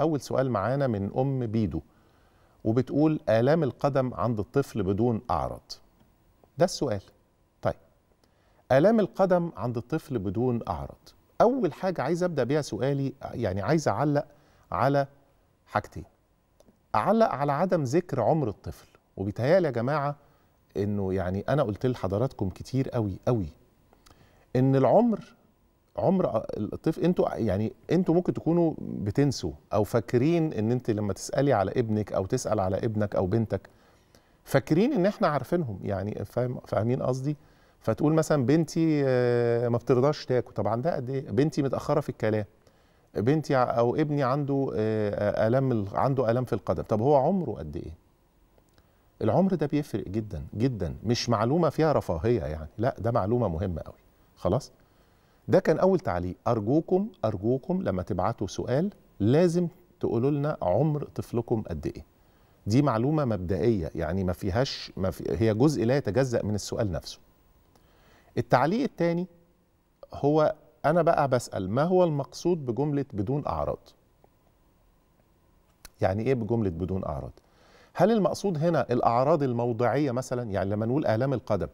اول سؤال معانا من ام بيدو وبتقول آلام القدم عند الطفل بدون أعراض ده السؤال طيب آلام القدم عند الطفل بدون أعراض أول حاجة عايز أبدأ بيها سؤالي يعني عايز أعلق على حاجتين أعلق على عدم ذكر عمر الطفل وبيتهيألي يا جماعة إنه يعني أنا قلت لحضراتكم كتير قوي قوي إن العمر عمر الطفل انتوا يعني انتوا ممكن تكونوا بتنسوا او فاكرين ان انت لما تسالي على ابنك او تسال على ابنك او بنتك فاكرين ان احنا عارفينهم يعني فاهم فاهمين قصدي فتقول مثلا بنتي آه، ما بترضاش تاكل طب عندها قد ايه بنتي متاخره في الكلام بنتي او ابني عنده آه، الام عنده الام في القدم طب هو عمره قد ايه العمر ده بيفرق جدا جدا مش معلومه فيها رفاهيه يعني لا ده معلومه مهمه قوي خلاص ده كان اول تعليق ارجوكم ارجوكم لما تبعتوا سؤال لازم تقولوا لنا عمر طفلكم قد ايه دي معلومه مبدئيه يعني ما فيهاش ما في هي جزء لا يتجزا من السؤال نفسه التعليق الثاني هو انا بقى بسال ما هو المقصود بجمله بدون اعراض يعني ايه بجمله بدون اعراض هل المقصود هنا الاعراض الموضعيه مثلا يعني لما نقول الام القدم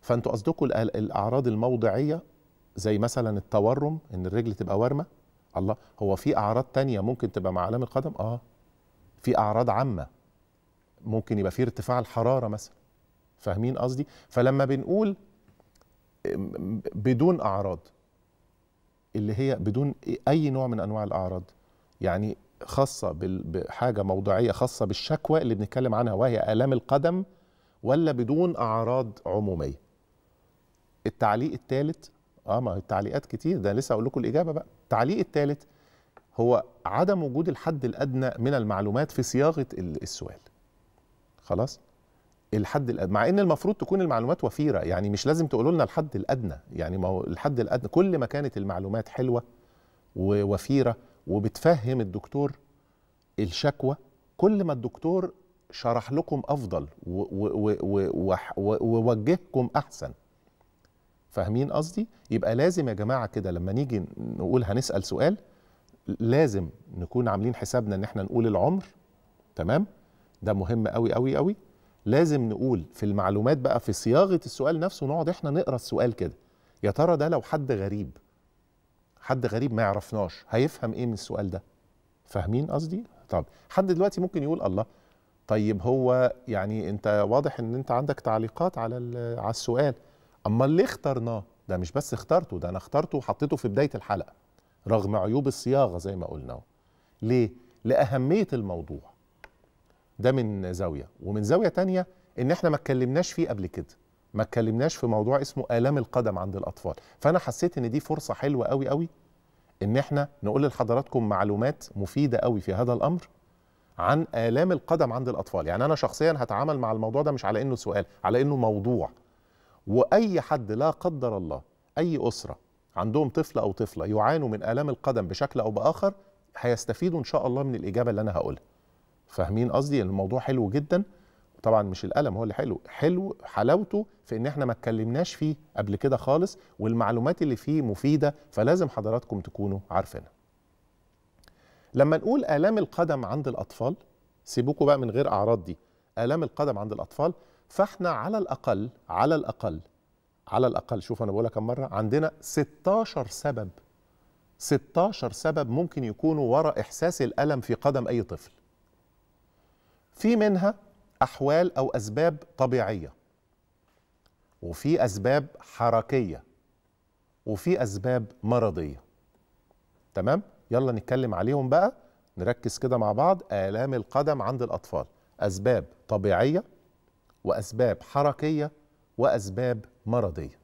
فانتوا قصدكم الاعراض الموضعيه زي مثلا التورم ان الرجل تبقى وارمه الله هو في اعراض تانية ممكن تبقى مع الام القدم اه في اعراض عامه ممكن يبقى في ارتفاع الحراره مثلا فاهمين قصدي فلما بنقول بدون اعراض اللي هي بدون اي نوع من انواع الاعراض يعني خاصه بحاجه موضعيه خاصه بالشكوى اللي بنتكلم عنها وهي الام القدم ولا بدون اعراض عموميه التعليق الثالث اه ما التعليقات كتير ده لسه اقول لكم الاجابه بقى التعليق الثالث هو عدم وجود الحد الادنى من المعلومات في صياغه السؤال خلاص الحد الادنى مع ان المفروض تكون المعلومات وفيره يعني مش لازم تقولوا لنا الحد الادنى يعني ما هو الحد الادنى كل ما كانت المعلومات حلوه ووفيره وبتفهم الدكتور الشكوى كل ما الدكتور شرح لكم افضل ووجهكم احسن فاهمين قصدي يبقى لازم يا جماعه كده لما نيجي نقول هنسال سؤال لازم نكون عاملين حسابنا ان احنا نقول العمر تمام ده مهم قوي قوي قوي لازم نقول في المعلومات بقى في صياغه السؤال نفسه نقعد احنا نقرا السؤال كده يا ترى ده لو حد غريب حد غريب ما يعرفناش هيفهم ايه من السؤال ده فاهمين قصدي طب حد دلوقتي ممكن يقول الله طيب هو يعني انت واضح ان انت عندك تعليقات على على السؤال اما اللي اخترناه ده مش بس اخترته ده انا اخترته وحطيته في بدايه الحلقه رغم عيوب الصياغه زي ما قلنا ليه لاهميه الموضوع ده من زاويه ومن زاويه تانية ان احنا ما اتكلمناش فيه قبل كده ما اتكلمناش في موضوع اسمه الام القدم عند الاطفال فانا حسيت ان دي فرصه حلوه قوي قوي ان احنا نقول لحضراتكم معلومات مفيده قوي في هذا الامر عن الام القدم عند الاطفال يعني انا شخصيا هتعامل مع الموضوع ده مش على انه سؤال على انه موضوع واي حد لا قدر الله اي اسره عندهم طفل او طفله يعانوا من الام القدم بشكل او باخر هيستفيدوا ان شاء الله من الاجابه اللي انا هقولها فاهمين قصدي يعني الموضوع حلو جدا طبعا مش الالم هو اللي حلو حلو حلاوته في ان احنا ما اتكلمناش فيه قبل كده خالص والمعلومات اللي فيه مفيده فلازم حضراتكم تكونوا عارفينها لما نقول الام القدم عند الاطفال سيبوكوا بقى من غير اعراض دي الام القدم عند الاطفال فاحنا على الاقل على الاقل على الاقل شوف انا بقولها كم مره عندنا 16 سبب 16 سبب ممكن يكونوا وراء احساس الالم في قدم اي طفل في منها احوال او اسباب طبيعيه وفي اسباب حركيه وفي اسباب مرضيه تمام يلا نتكلم عليهم بقى نركز كده مع بعض الام القدم عند الاطفال اسباب طبيعيه وأسباب حركية وأسباب مرضية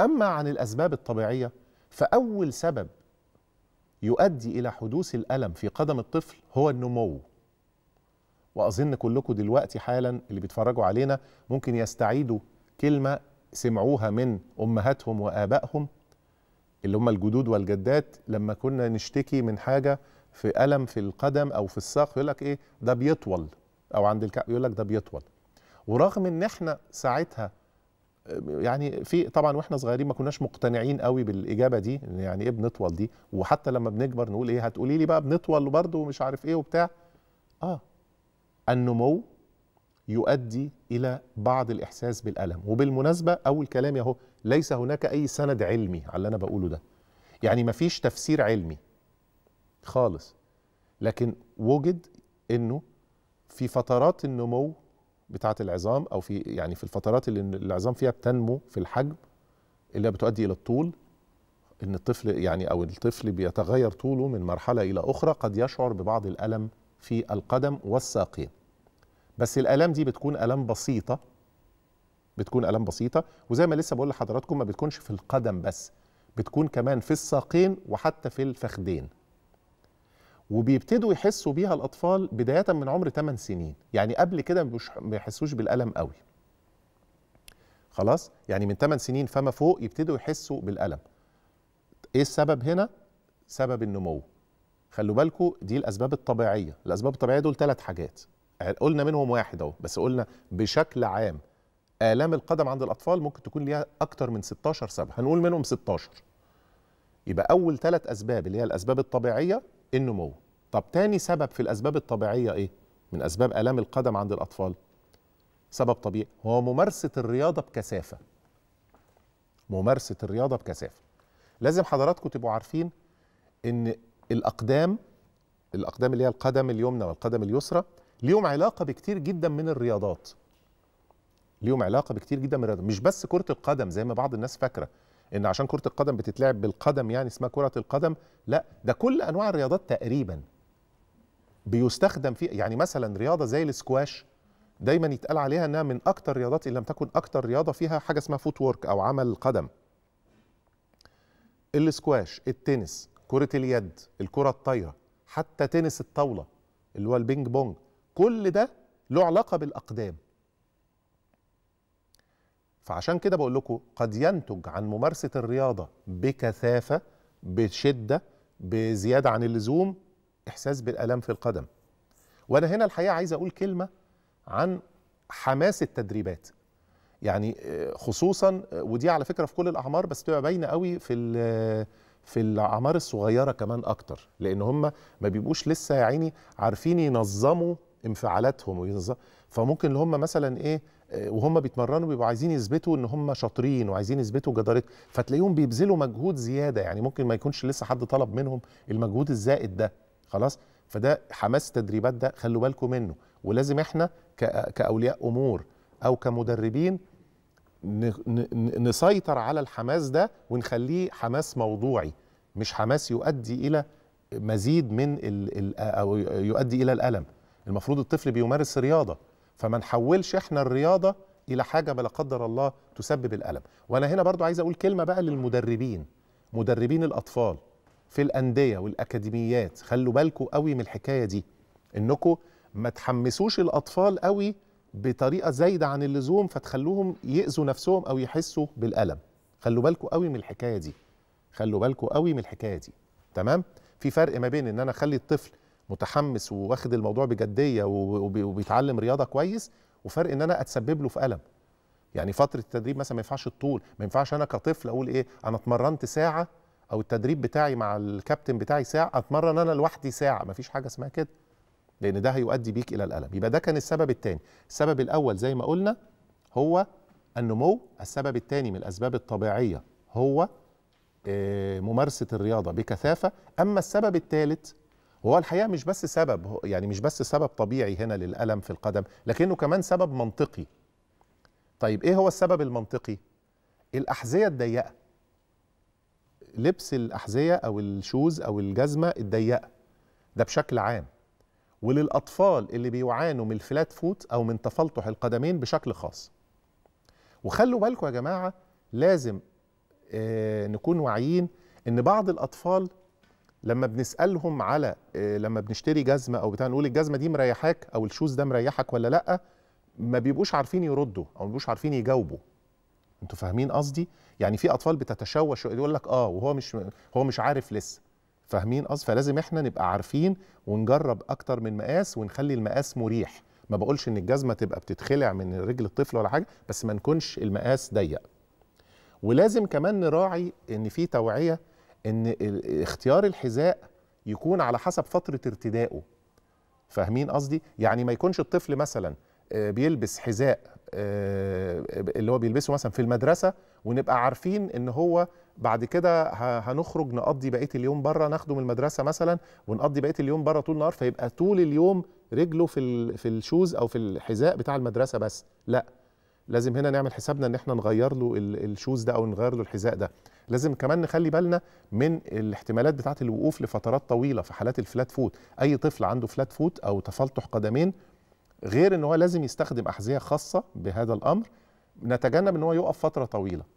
أما عن الأسباب الطبيعية فأول سبب يؤدي إلى حدوث الألم في قدم الطفل هو النمو وأظن كلكم دلوقتي حالا اللي بيتفرجوا علينا ممكن يستعيدوا كلمة سمعوها من أمهاتهم وآبائهم اللي هم الجدود والجدات لما كنا نشتكي من حاجة في ألم في القدم أو في الساق يقول لك إيه ده بيطول أو عند الكعب يقول لك ده بيطول ورغم ان احنا ساعتها يعني في طبعا واحنا صغيرين ما كناش مقتنعين قوي بالاجابه دي يعني ايه بنطول دي وحتى لما بنكبر نقول ايه هتقولي لي بقى بنطول برضه ومش عارف ايه وبتاع اه النمو يؤدي الى بعض الاحساس بالالم وبالمناسبه اول كلامي اهو ليس هناك اي سند علمي على اللي انا بقوله ده يعني ما فيش تفسير علمي خالص لكن وجد انه في فترات النمو بتاعه العظام او في يعني في الفترات اللي العظام فيها بتنمو في الحجم اللي بتؤدي الى الطول ان الطفل يعني او الطفل بيتغير طوله من مرحله الى اخرى قد يشعر ببعض الالم في القدم والساقين بس الالام دي بتكون الام بسيطه بتكون الام بسيطه وزي ما لسه بقول لحضراتكم ما بتكونش في القدم بس بتكون كمان في الساقين وحتى في الفخدين وبيبتدوا يحسوا بيها الاطفال بدايه من عمر 8 سنين يعني قبل كده ما يحسوش بالالم قوي خلاص يعني من 8 سنين فما فوق يبتدوا يحسوا بالالم ايه السبب هنا سبب النمو خلوا بالكم دي الاسباب الطبيعيه الاسباب الطبيعيه دول ثلاث حاجات قلنا منهم واحد اهو بس قلنا بشكل عام آلام القدم عند الأطفال ممكن تكون ليها أكتر من 16 سبب هنقول منهم 16 يبقى أول ثلاث أسباب اللي هي الأسباب الطبيعية النمو طب تاني سبب في الأسباب الطبيعية إيه؟ من أسباب آلام القدم عند الأطفال سبب طبيعي هو ممارسة الرياضة بكثافة ممارسة الرياضة بكثافة لازم حضراتكم تبقوا عارفين إن الأقدام الأقدام اللي هي القدم اليمنى والقدم اليسرى ليهم علاقة بكتير جدا من الرياضات ليهم علاقة بكتير جدا من الرياضات مش بس كرة القدم زي ما بعض الناس فاكرة ان عشان كره القدم بتتلعب بالقدم يعني اسمها كره القدم لا ده كل انواع الرياضات تقريبا بيستخدم في يعني مثلا رياضه زي السكواش دايما يتقال عليها انها من اكتر الرياضات ان لم تكن اكتر رياضه فيها حاجه اسمها فوت وورك او عمل القدم السكواش التنس كره اليد الكره الطايره حتى تنس الطاوله اللي هو البينج بونج كل ده له علاقه بالاقدام فعشان كده بقول لكم قد ينتج عن ممارسه الرياضه بكثافه بشده بزياده عن اللزوم احساس بالالام في القدم وانا هنا الحقيقه عايز اقول كلمه عن حماس التدريبات يعني آه، خصوصا آه، ودي على فكره في كل الاعمار بس تبقى باينه قوي في في الاعمار الصغيره كمان اكتر لان هم ما بيبقوش لسه يا عيني عارفين ينظموا انفعالاتهم وينظم فممكن اللي هم مثلا ايه وهم بيتمرنوا بيبقوا عايزين يثبتوا ان هم شاطرين وعايزين يثبتوا جدارتهم فتلاقيهم بيبذلوا مجهود زياده يعني ممكن ما يكونش لسه حد طلب منهم المجهود الزائد ده خلاص فده حماس التدريبات ده خلوا بالكم منه ولازم احنا كاولياء امور او كمدربين نسيطر على الحماس ده ونخليه حماس موضوعي مش حماس يؤدي الى مزيد من او يؤدي الى الالم المفروض الطفل بيمارس رياضه فما نحولش احنا الرياضه الى حاجه لا قدر الله تسبب الالم وانا هنا برضو عايز اقول كلمه بقى للمدربين مدربين الاطفال في الانديه والاكاديميات خلوا بالكم قوي من الحكايه دي انكم ما تحمسوش الاطفال قوي بطريقه زايده عن اللزوم فتخلوهم ياذوا نفسهم او يحسوا بالالم خلوا بالكم قوي من الحكايه دي خلوا بالكم قوي من الحكايه دي تمام في فرق ما بين ان انا اخلي الطفل متحمس وواخد الموضوع بجديه وبيتعلم رياضه كويس وفرق ان انا اتسبب له في الم يعني فتره التدريب مثلا ما ينفعش الطول ما ينفعش انا كطفل اقول ايه انا اتمرنت ساعه او التدريب بتاعي مع الكابتن بتاعي ساعه اتمرن انا لوحدي ساعه ما فيش حاجه اسمها كده لان ده هيؤدي بيك الى الالم يبقى ده كان السبب الثاني السبب الاول زي ما قلنا هو النمو السبب الثاني من الاسباب الطبيعيه هو آه، ممارسه الرياضه بكثافه اما السبب الثالث وهو الحقيقه مش بس سبب يعني مش بس سبب طبيعي هنا للالم في القدم لكنه كمان سبب منطقي طيب ايه هو السبب المنطقي الاحذيه الضيقه لبس الاحذيه او الشوز او الجزمه الضيقه ده بشكل عام وللاطفال اللي بيعانوا من الفلات فوت او من تفلطح القدمين بشكل خاص وخلوا بالكم يا جماعه لازم آه، نكون واعيين ان بعض الاطفال لما بنسالهم على آه، لما بنشتري جزمه او بتاع نقول الجزمه دي مريحاك او الشوز ده مريحك ولا لا ما بيبقوش عارفين يردوا او ما بيبقوش عارفين يجاوبوا انتوا فاهمين قصدي يعني في اطفال بتتشوش يقول لك اه وهو مش هو مش عارف لسه فاهمين قصدي فلازم احنا نبقى عارفين ونجرب اكتر من مقاس ونخلي المقاس مريح ما بقولش ان الجزمه تبقى بتتخلع من رجل الطفل ولا حاجه بس ما نكونش المقاس ضيق ولازم كمان نراعي ان في توعيه ان اختيار الحذاء يكون على حسب فتره ارتدائه فاهمين قصدي يعني ما يكونش الطفل مثلا آه، بيلبس حذاء آه، اللي هو بيلبسه مثلا في المدرسه ونبقى عارفين ان هو بعد كده هنخرج نقضي بقيه اليوم بره ناخده من المدرسه مثلا ونقضي بقيه اليوم بره طول النهار فيبقى طول اليوم رجله في في الشوز او في الحذاء بتاع المدرسه بس لا لازم هنا نعمل حسابنا ان احنا نغير له الشوز ده او نغير له الحذاء ده لازم كمان نخلي بالنا من الاحتمالات بتاعه الوقوف لفترات طويله في حالات الفلات فوت اي طفل عنده فلات فوت او تفلطح قدمين غير ان هو لازم يستخدم احذيه خاصه بهذا الامر نتجنب ان هو يقف فتره طويله